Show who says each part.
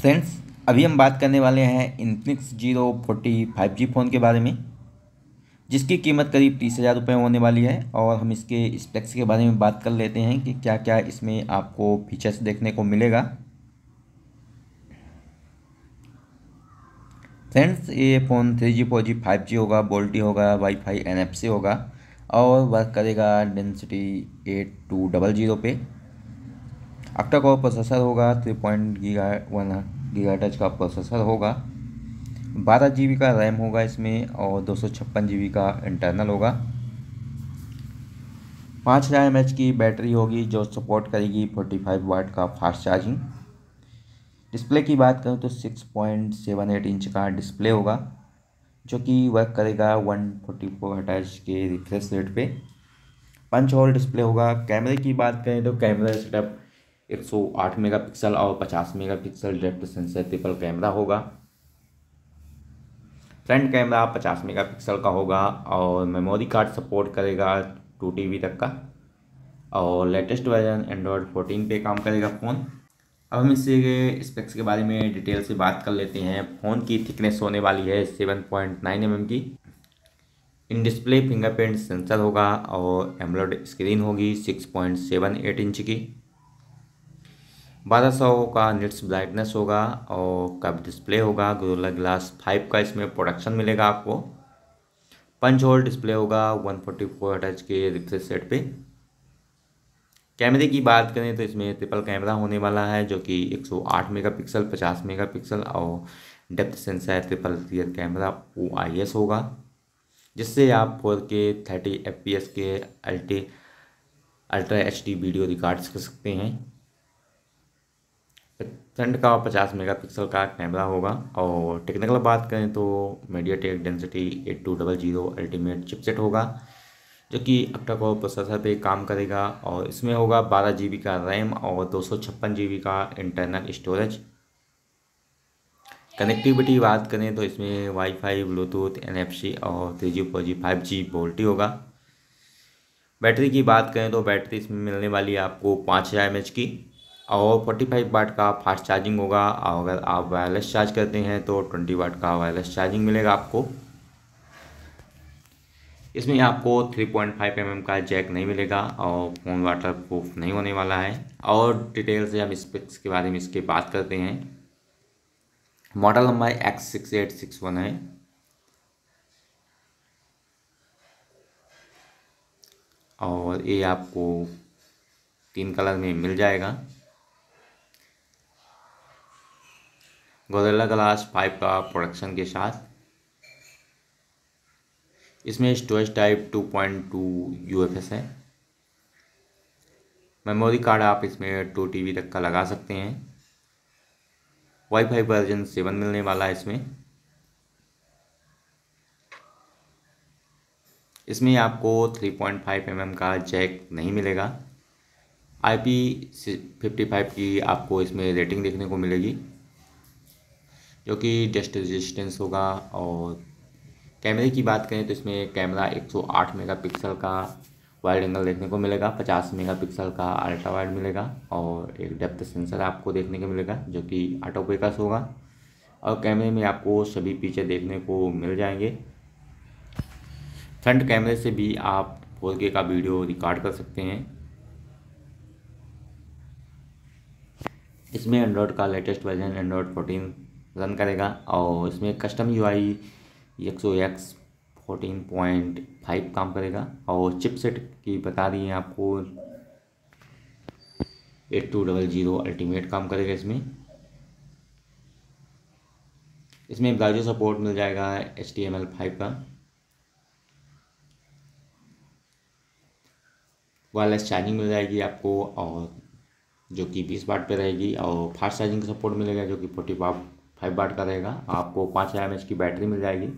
Speaker 1: friends अभी हम बात करने वाले हैं Infinix zero forty five G phone के बारे में जिसकी कीमत करीब तीस हज़ार रुपये होने वाली है और हम इसके स्पेक्स के बारे में बात कर लेते हैं कि क्या क्या इसमें आपको फीचर्स देखने को मिलेगा फ्रेंड्स ये phone three G four G five G होगा बोल्टी होगा वाईफाई एनएफसी होगा और वर्क करेगा Dimensity eight two double zero पे आपका का प्रोसेसर होगा three point giga one giga touch का प्रोसेसर होगा बारह जी का रैम होगा इसमें और दो सौ छप्पन जी का इंटरनल होगा पाँच हज़ार एम की बैटरी होगी जो सपोर्ट करेगी फोर्टी फाइव वाट का फास्ट चार्जिंग डिस्प्ले की बात करूँ तो six point seven eight inch का डिस्प्ले होगा जो कि वर्क करेगा वन फोर्टी फोर हटाइज के रिफ्रेश रेट पे पंच होल डिस्प्ले होगा कैमरे की बात करें तो कैमरा सेटअप 108 मेगापिक्सल और 50 megapixel depth sensor triple camera होगा फ्रंट कैमरा 50 मेगापिक्सल का होगा और मेमोरी कार्ड सपोर्ट करेगा टू टी तक का और लेटेस्ट वर्जन एंड्रॉयड 14 पे काम करेगा फ़ोन अब हम के स्पेक्स के बारे में डिटेल से बात कर लेते हैं फ़ोन की थिकनेस होने वाली है 7.9 पॉइंट mm की इन डिस्प्ले फिंगरप्रिंट सेंसर होगा और एमलोड स्क्रीन होगी 6.78 इंच की बारह सौ का निट्स ब्राइटनेस होगा और कब डिस्प्ले होगा गोरोला ग्लास फाइव का इसमें प्रोडक्शन मिलेगा आपको पंच होल डिस्प्ले होगा वन फोर्टी फोर एच के रिफ्रेश सेट पे कैमरे की बात करें तो इसमें ट्रिपल कैमरा होने वाला है जो कि 108 मेगापिक्सल 50 मेगापिक्सल और depth sensor triple rear camera O I S होगा जिससे आप फोर के थर्टी एफ पी एस के ultra ultra H D video records कर सकते हैं फ्रंट का पचास मेगापिक्सल का कैमरा होगा और टेक्निकल बात करें तो MediaTek Dimensity eight two double zero ultimate chipset होगा जो कि अक्टा को प्रोसेसर पे काम करेगा और इसमें होगा बारह जी का रैम और दो सौ का इंटरनल स्टोरेज कनेक्टिविटी बात करें तो इसमें वाईफाई ब्लूटूथ एन और three G four G five G VoLTE होगा बैटरी की बात करें तो बैटरी इसमें मिलने वाली है आपको पाँच हज़ार एम की और 45 वाट का फास्ट चार्जिंग होगा और अगर आप वायरलेस चार्ज करते हैं तो 20 वाट का वायरलेस चार्जिंग मिलेगा आपको इसमें आपको 3.5 पॉइंट mm का जैक नहीं मिलेगा और फ़ोन वाटर प्रूफ नहीं होने वाला है और डिटेल से हम स्पेक्स के बारे में इसके बात करते हैं model number X six eight six one है और ये आपको तीन कलर में मिल जाएगा गोदरेला ग्लास फाइव का प्रोडक्शन के साथ इसमें स्टोरेज टाइप 2.2 पॉइंट है मेमोरी कार्ड आप इसमें टू टी तक का लगा सकते हैं वाईफाई वर्जन सेवन मिलने वाला है इसमें इसमें आपको 3.5 पॉइंट mm का जैक नहीं मिलेगा आई पी फिफ्टी फाइव की आपको इसमें रेटिंग देखने को मिलेगी जो कि डस्ट रेजिस्टेंस होगा और कैमरे की बात करें तो इसमें कैमरा 108 मेगापिक्सल का वाइड एंगल देखने को मिलेगा 50 मेगापिक्सल का अल्ट्रा वाइड मिलेगा और एक डेप्थ सेंसर आपको देखने को मिलेगा जो कि ऑटो फोकस होगा और कैमरे में आपको सभी पीछे देखने को मिल जाएंगे फ्रंट कैमरे से भी आप फोर का वीडियो रिकॉर्ड कर सकते हैं इसमें एंड्रॉयड का latest version Android fourteen run करेगा और इसमें कस्टम यू आई एक सौ एक्स फोर्टीन पॉइंट फाइव काम करेगा और चिपसेट की बता दी है आपको eight two double zero ultimate काम करेगा इसमें इसमें ब्राउजर सपोर्ट मिल जाएगा H T M L five का वायरलेस चार्जिंग मिल जाएगी आपको और जो कि बीस वाट पे रहेगी और फास्ट चार्जिंग का सपोर्ट मिलेगा जो कि फोर्टी वाट फाइव वाट का रहेगा आपको पाँच हज़ार की बैटरी मिल जाएगी